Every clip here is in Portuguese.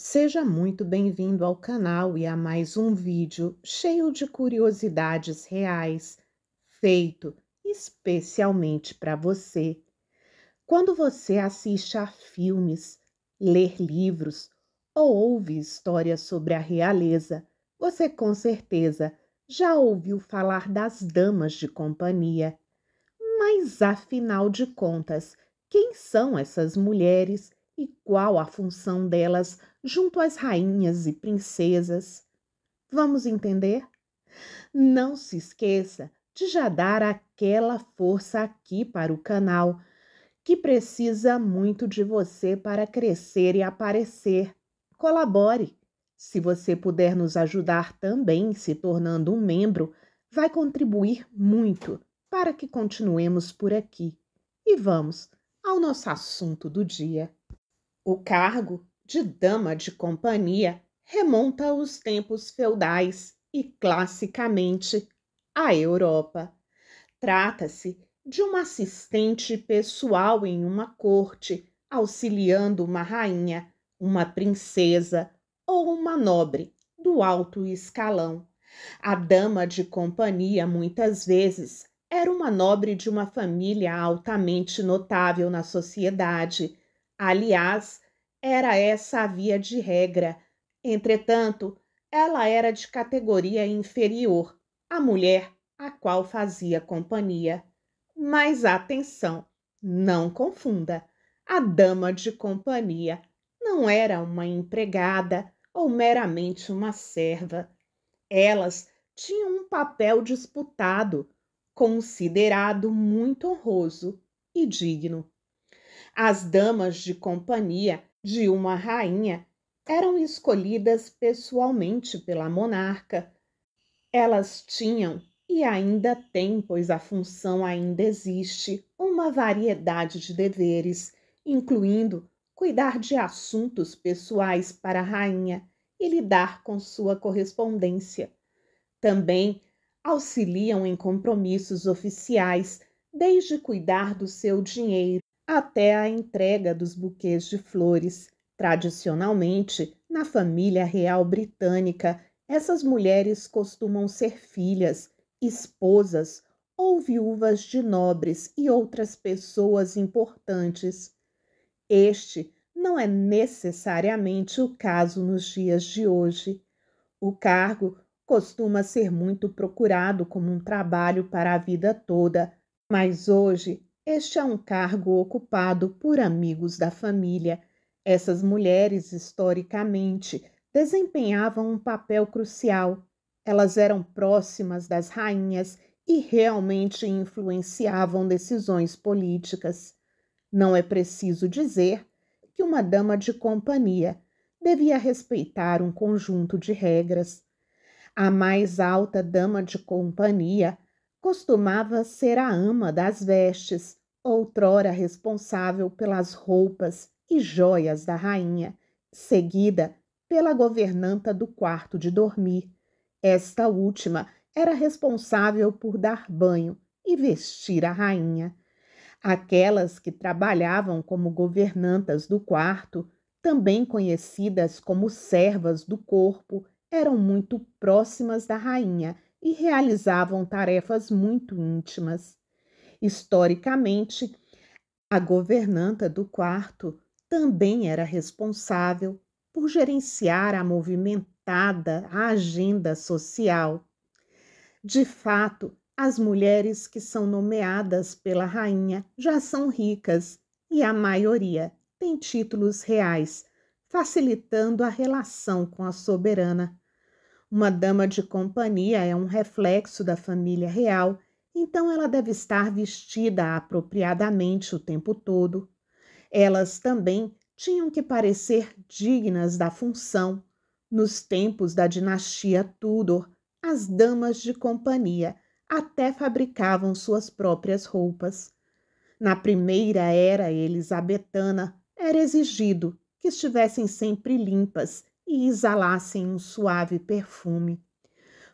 Seja muito bem-vindo ao canal e a mais um vídeo cheio de curiosidades reais, feito especialmente para você. Quando você assiste a filmes, lê livros ou ouve histórias sobre a realeza, você com certeza já ouviu falar das damas de companhia. Mas afinal de contas, quem são essas mulheres? e qual a função delas junto às rainhas e princesas. Vamos entender? Não se esqueça de já dar aquela força aqui para o canal, que precisa muito de você para crescer e aparecer. Colabore! Se você puder nos ajudar também se tornando um membro, vai contribuir muito para que continuemos por aqui. E vamos ao nosso assunto do dia. O cargo de dama de companhia remonta aos tempos feudais e, classicamente, à Europa. Trata-se de uma assistente pessoal em uma corte, auxiliando uma rainha, uma princesa ou uma nobre do alto escalão. A dama de companhia muitas vezes era uma nobre de uma família altamente notável na sociedade. Aliás, era essa a via de regra. Entretanto, ela era de categoria inferior, a mulher a qual fazia companhia. Mas atenção, não confunda. A dama de companhia não era uma empregada ou meramente uma serva. Elas tinham um papel disputado, considerado muito honroso e digno. As damas de companhia de uma rainha eram escolhidas pessoalmente pela monarca. Elas tinham e ainda têm, pois a função ainda existe, uma variedade de deveres, incluindo cuidar de assuntos pessoais para a rainha e lidar com sua correspondência. Também auxiliam em compromissos oficiais, desde cuidar do seu dinheiro até a entrega dos buquês de flores. Tradicionalmente, na família real britânica, essas mulheres costumam ser filhas, esposas ou viúvas de nobres e outras pessoas importantes. Este não é necessariamente o caso nos dias de hoje. O cargo costuma ser muito procurado como um trabalho para a vida toda, mas hoje este é um cargo ocupado por amigos da família. Essas mulheres, historicamente, desempenhavam um papel crucial. Elas eram próximas das rainhas e realmente influenciavam decisões políticas. Não é preciso dizer que uma dama de companhia devia respeitar um conjunto de regras. A mais alta dama de companhia costumava ser a ama das vestes, outrora responsável pelas roupas e joias da rainha, seguida pela governanta do quarto de dormir. Esta última era responsável por dar banho e vestir a rainha. Aquelas que trabalhavam como governantas do quarto, também conhecidas como servas do corpo, eram muito próximas da rainha e realizavam tarefas muito íntimas. Historicamente, a governanta do quarto também era responsável por gerenciar a movimentada agenda social. De fato, as mulheres que são nomeadas pela rainha já são ricas e a maioria tem títulos reais, facilitando a relação com a soberana. Uma dama de companhia é um reflexo da família real então ela deve estar vestida apropriadamente o tempo todo. Elas também tinham que parecer dignas da função. Nos tempos da dinastia Tudor, as damas de companhia até fabricavam suas próprias roupas. Na primeira era elisabetana, era exigido que estivessem sempre limpas e exalassem um suave perfume.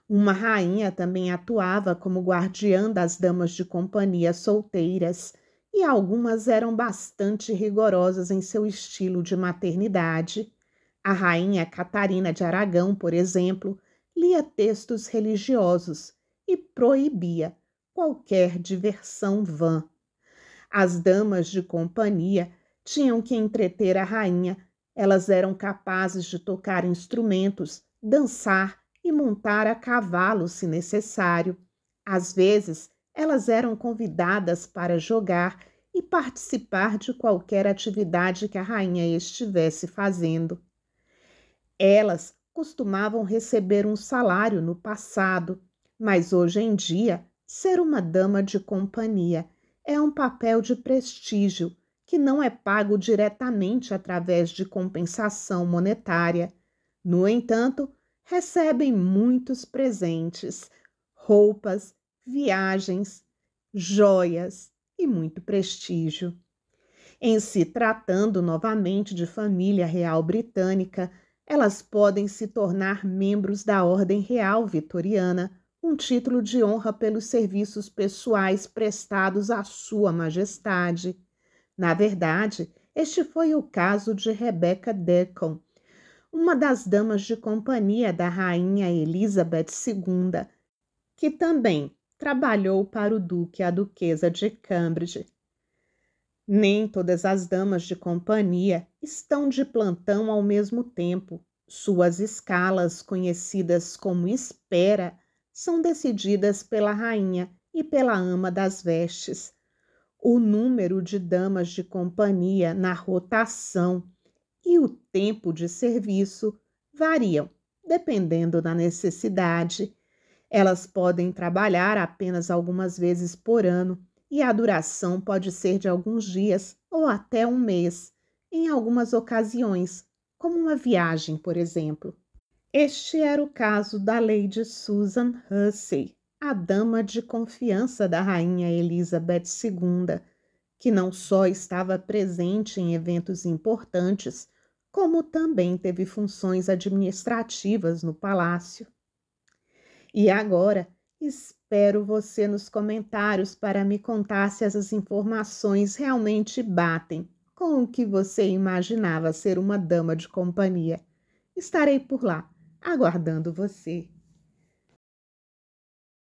Uma rainha também atuava como guardiã das damas de companhia solteiras, e algumas eram bastante rigorosas em seu estilo de maternidade. A rainha Catarina de Aragão, por exemplo, lia textos religiosos e proibia qualquer diversão vã. As damas de companhia tinham que entreter a rainha, elas eram capazes de tocar instrumentos, dançar e montar a cavalo se necessário. Às vezes, elas eram convidadas para jogar e participar de qualquer atividade que a rainha estivesse fazendo. Elas costumavam receber um salário no passado, mas hoje em dia, ser uma dama de companhia é um papel de prestígio que não é pago diretamente através de compensação monetária. No entanto, recebem muitos presentes, roupas, viagens, joias e muito prestígio. Em se tratando novamente de família real britânica, elas podem se tornar membros da Ordem Real Vitoriana, um título de honra pelos serviços pessoais prestados à Sua Majestade. Na verdade, este foi o caso de Rebecca Deacon, uma das damas de companhia da rainha Elizabeth II, que também trabalhou para o duque e a duquesa de Cambridge. Nem todas as damas de companhia estão de plantão ao mesmo tempo. Suas escalas, conhecidas como espera, são decididas pela rainha e pela ama das vestes. O número de damas de companhia na rotação e o tempo de serviço variam, dependendo da necessidade. Elas podem trabalhar apenas algumas vezes por ano e a duração pode ser de alguns dias ou até um mês, em algumas ocasiões, como uma viagem, por exemplo. Este era o caso da Lady Susan Hussey, a dama de confiança da rainha Elizabeth II, que não só estava presente em eventos importantes, como também teve funções administrativas no palácio. E agora, espero você nos comentários para me contar se essas informações realmente batem com o que você imaginava ser uma dama de companhia. Estarei por lá, aguardando você.